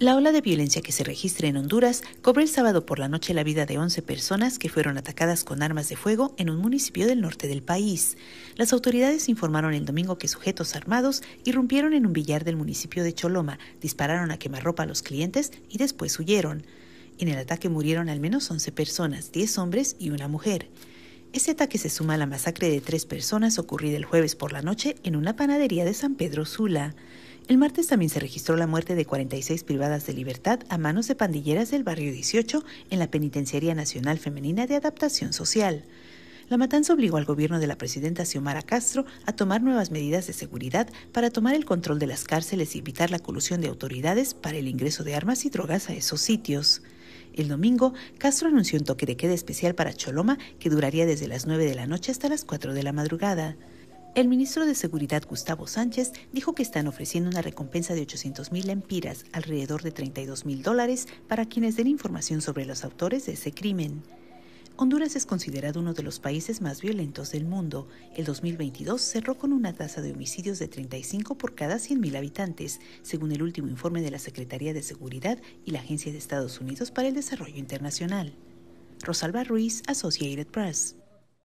La ola de violencia que se registra en Honduras cobró el sábado por la noche la vida de 11 personas que fueron atacadas con armas de fuego en un municipio del norte del país. Las autoridades informaron el domingo que sujetos armados irrumpieron en un billar del municipio de Choloma, dispararon a quemarropa a los clientes y después huyeron. En el ataque murieron al menos 11 personas, 10 hombres y una mujer. Ese ataque se suma a la masacre de tres personas ocurrida el jueves por la noche en una panadería de San Pedro Sula. El martes también se registró la muerte de 46 privadas de libertad a manos de pandilleras del barrio 18 en la Penitenciaría Nacional Femenina de Adaptación Social. La matanza obligó al gobierno de la presidenta Xiomara Castro a tomar nuevas medidas de seguridad para tomar el control de las cárceles y evitar la colusión de autoridades para el ingreso de armas y drogas a esos sitios. El domingo, Castro anunció un toque de queda especial para Choloma que duraría desde las 9 de la noche hasta las 4 de la madrugada. El ministro de Seguridad Gustavo Sánchez dijo que están ofreciendo una recompensa de 800 mil empiras, alrededor de 32 mil dólares, para quienes den información sobre los autores de ese crimen. Honduras es considerado uno de los países más violentos del mundo. El 2022 cerró con una tasa de homicidios de 35 por cada 100.000 habitantes, según el último informe de la Secretaría de Seguridad y la Agencia de Estados Unidos para el Desarrollo Internacional. Rosalba Ruiz, Associated Press.